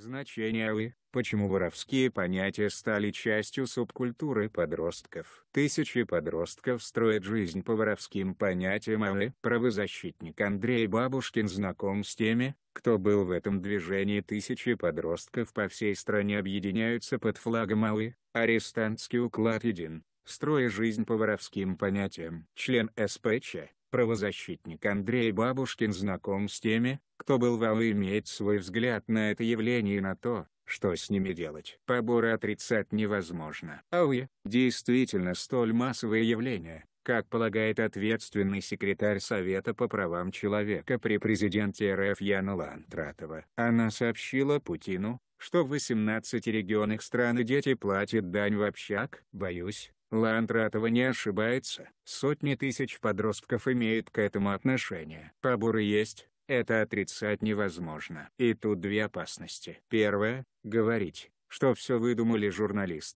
Значение «ы», почему воровские понятия стали частью субкультуры подростков. Тысячи подростков строят жизнь по воровским понятиям а «ы». Правозащитник Андрей Бабушкин знаком с теми, кто был в этом движении. Тысячи подростков по всей стране объединяются под флагом «ы». Арестантский уклад един, строя жизнь по воровским понятиям. Член СПЧ, Правозащитник Андрей Бабушкин знаком с теми, кто был вал и имеет свой взгляд на это явление и на то, что с ними делать. Поборы отрицать невозможно. АУЕ – действительно столь массовое явление, как полагает ответственный секретарь Совета по правам человека при президенте РФ Яна Лантратова. Она сообщила Путину, что в 18 регионах страны дети платят дань в общак. Боюсь, Ландратова не ошибается, сотни тысяч подростков имеют к этому отношение. Поборы есть, это отрицать невозможно. И тут две опасности. Первая — говорить, что все выдумали журналист.